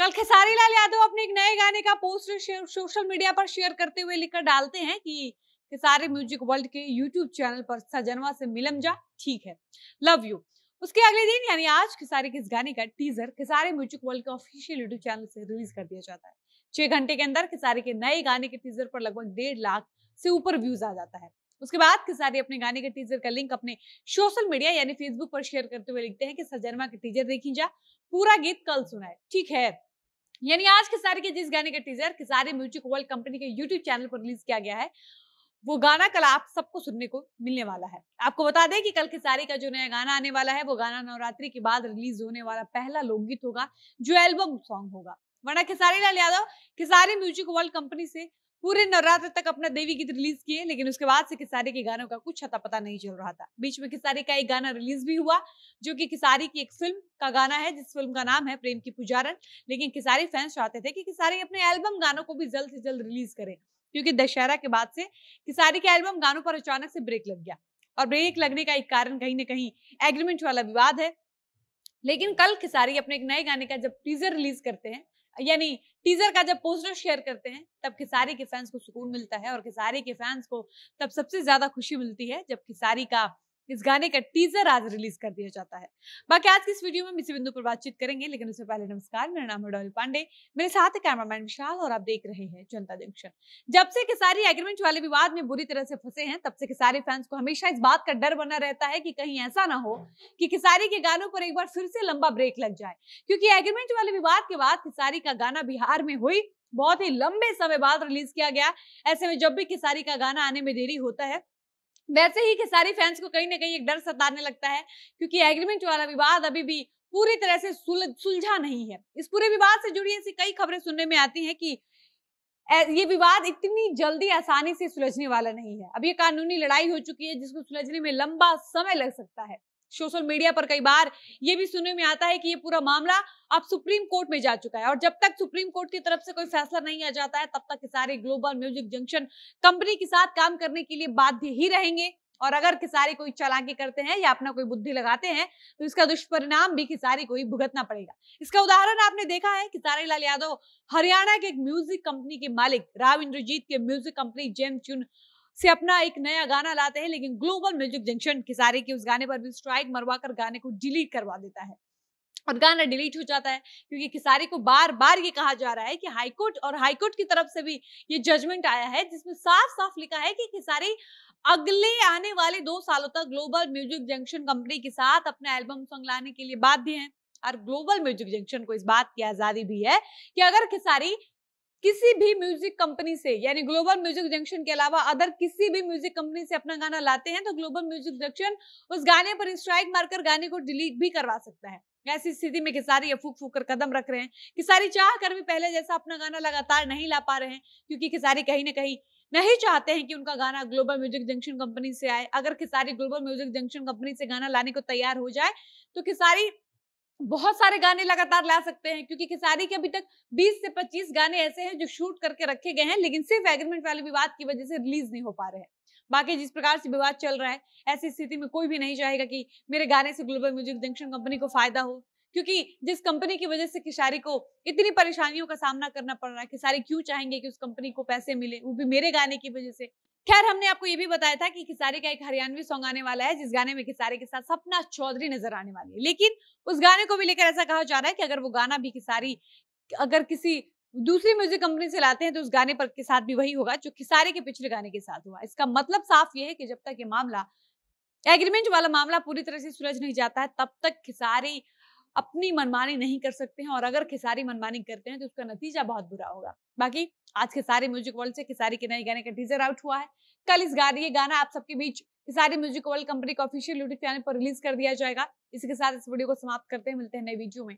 कल खेसारी लाल यादव अपने एक नए गाने का पोस्टर सोशल मीडिया पर शेयर करते हुए लिखकर डालते हैं कि खेसारी म्यूजिक वर्ल्ड के यूट्यूब चैनल पर सजनवा से मिलम जा ठीक है लव यू उसके अगले दिन यानी आज खेसारी के इस गाने का टीजर खेसारी म्यूजिक वर्ल्ड के ऑफिशियल यूट्यूब चैनल से रिलीज कर दिया जाता है छह घंटे के अंदर खेसारी के नए गाने के टीजर पर लगभग डेढ़ लाख से ऊपर व्यूज आ जाता है उसके बाद खेसारी अपने गाने के टीजर का लिंक अपने सोशल मीडिया यानी फेसबुक पर शेयर करते हुए लिखते हैं कि सजनवा के टीजर देखी जा पूरा गीत कल सुनाए ठीक है यानी आज खिसारे के जिस गाने का teaser Khesari music world company के यूट्यूब चैनल पर रिलीज किया गया है वो गाना कल आप सबको सुनने को मिलने वाला है आपको बता दें कि कल खिसारी का जो नया गाना आने वाला है वो गाना नवरात्रि के बाद रिलीज होने वाला पहला लोकगीत होगा जो एल्बम सॉन्ग होगा वरना Khesari Lal Yadav Khesari music world company से पूरे नवरात्र तक अपना देवी गीत रिलीज किए लेकिन उसके बाद से खिसारी के गानों का कुछ अता पता नहीं चल रहा था बीच में खिसारी का एक गाना रिलीज भी हुआ जो कि खिसारी की एक फिल्म का गाना है जिस फिल्म का नाम है प्रेम की पुजारन लेकिन खिसारी फैंस चाहते थे कि खिसारी अपने एल्बम गानों को भी जल्द से जल्द रिलीज करें क्योंकि दशहरा के बाद से खिसारी के एल्बम गानों पर अचानक से ब्रेक लग गया और ब्रेक लगने का एक कारण कहीं ना कहीं एग्रीमेंट वाला विवाद है लेकिन कल खिसारी अपने एक नए गाने का जब टीजर रिलीज करते हैं यानी टीजर का जब पोस्टर शेयर करते हैं तब खिसारी के फैंस को सुकून मिलता है और खिसारी के फैंस को तब सबसे ज्यादा खुशी मिलती है जब खिसारी का इस गाने का टीजर आज रिलीज कर दिया जाता है बाकी आज की इस वीडियो में हम इसी बिंदु पर बातचीत करेंगे लेकिन उससे पहले नमस्कार मेरा नाम है डॉल पांडे मेरे साथ है कैमरामैन विशाल और आप देख रहे हैं जनता जंक्शन जब से किसारी एग्रीमेंट वाले विवाद में बुरी तरह से फंसे हैं तब से किसारी फैंस को हमेशा इस बात का डर बना रहता है कि कहीं ऐसा ना हो कि किसारी के गानों पर एक बार फिर से लंबा ब्रेक लग जाए क्योंकि एग्रीमेंट वाले विवाद के बाद किसारी का गाना बिहार में हुई बहुत ही लंबे समय बाद रिलीज किया गया ऐसे में जब भी किसारी का गाना आने में देरी होता है वैसे ही खेसारी फैंस को कहीं ना कहीं एक डर सताने लगता है क्योंकि एग्रीमेंट वाला विवाद अभी भी पूरी तरह से सुलझा नहीं है इस पूरे विवाद से जुड़ी ऐसी कई खबरें सुनने में आती हैं कि ये विवाद इतनी जल्दी आसानी से सुलझने वाला नहीं है अब ये कानूनी लड़ाई हो चुकी है जिसको सुलझने में लंबा समय लग सकता है सोशल मीडिया पर कई बार ये भी सुनने में आता है कि ये पूरा मामला अब सुप्रीम कोर्ट में जा चुका है और जब तक सुप्रीम कोर्ट की तरफ से कोई फैसला नहीं आ जाता है तब तक Khesari global music junction company के साथ काम करने के लिए बाध्य ही रहेंगे और अगर किसारी कोई चालाकी करते हैं या अपना कोई बुद्धि लगाते हैं तो इसका दुष्परिणाम भी किसारी को ही भुगतना पड़ेगा इसका उदाहरण आपने देखा है किसारी लाल यादव हरियाणा के एक म्यूजिक कंपनी के मालिक राव इंद्रजीत के म्यूजिक कंपनी जेम चुन से अपना एक नया गाना लाते हैं लेकिन ग्लोबल म्यूजिक जंक्शन किसारे के उस गाने पर भी स्ट्राइक मरवा कर गाने को डिलीट करवा देता है और गाना डिलीट हो जाता है क्योंकि किसारे को बार बार ये कहा जा रहा है कि हाईकोर्ट और हाईकोर्ट की तरफ से भी ये जजमेंट आया है जिसमें साफ साफ लिखा है कि किसारे अगले आने वाले दो सालों तक ग्लोबल म्यूजिक जंक्शन कंपनी के साथ अपना एल्बम सॉन्ग लाने के लिए बाध्य हैं और ग्लोबल म्यूजिक जंक्शन को इस बात की आजादी भी है कि अगर खिसारी किसी भी म्यूजिक कंपनी से यानी ग्लोबल म्यूजिक जंक्शन के अलावा अदर किसी भी म्यूजिक कंपनी से अपना गाना लाते हैं तो ग्लोबल म्यूजिक जंक्शन उस गाने पर स्ट्राइक मारकर गाने को डिलीट भी करवा सकता है ऐसी स्थिति में खिसारी फूक फूक कर कदम रख रहे हैं खिसारी चाह कर भी पहले जैसा अपना गाना लगातार नहीं ला पा रहे हैं क्योंकि खिसारी कहीं ना कहीं नहीं चाहते हैं कि उनका गाना ग्लोबल म्यूजिक जंक्शन कंपनी से आए अगर Khesari global music junction company से गाना लाने को तैयार हो जाए तो खिसारी बहुत सारे गाने लगातार ला सकते हैं क्योंकि खिसारी के अभी तक 20 से 25 गाने ऐसे हैं जो शूट करके रखे गए हैं लेकिन सिर्फ एग्रीमेंट वाले विवाद की वजह से रिलीज नहीं हो पा रहे हैं बाकी जिस प्रकार से विवाद चल रहा है ऐसी स्थिति में कोई भी नहीं चाहेगा कि मेरे गाने से ग्लोबल म्यूजिक जंक्शन कंपनी को फायदा हो क्योंकि जिस कंपनी की वजह से खिसारी को इतनी परेशानियों का सामना करना पड़ रहा है खिसारी क्यों चाहेंगे कि उस कंपनी को पैसे मिले वो भी मेरे गाने की वजह से खैर हमने आपको ये भी बताया था कि खिसारी का एक हरियाणवी सॉन्ग आने वाला है जिस गाने में खिसारी के साथ सपना चौधरी नजर आने वाली है लेकिन उस गाने को भी लेकर ऐसा कहा जा रहा है कि अगर वो गाना भी खिसारी अगर किसी दूसरी म्यूजिक कंपनी से लाते हैं तो उस गाने पर के साथ भी वही होगा जो खिसारे के पिछले गाने के साथ हुआ इसका मतलब साफ ये है कि जब तक ये मामला एग्रीमेंट वाला मामला पूरी तरह से सुलझ नहीं जाता है तब तक खिसारी अपनी मनमानी नहीं कर सकते हैं और अगर खिसारी मनमानी करते हैं तो उसका नतीजा बहुत बुरा होगा बाकी आज सारे म्यूजिक वर्ल्ड से खिसारी के नए गाने का टीजर आउट हुआ है कल इस गाने ये गाना आप सबके बीच खिसारी म्यूजिक वर्ल्ड कंपनी का ऑफिशियल यूट्यूब चैनल पर रिलीज कर दिया जाएगा इसी के साथ इस वीडियो को समाप्त करते हैं मिलते हैं नए वीडियो में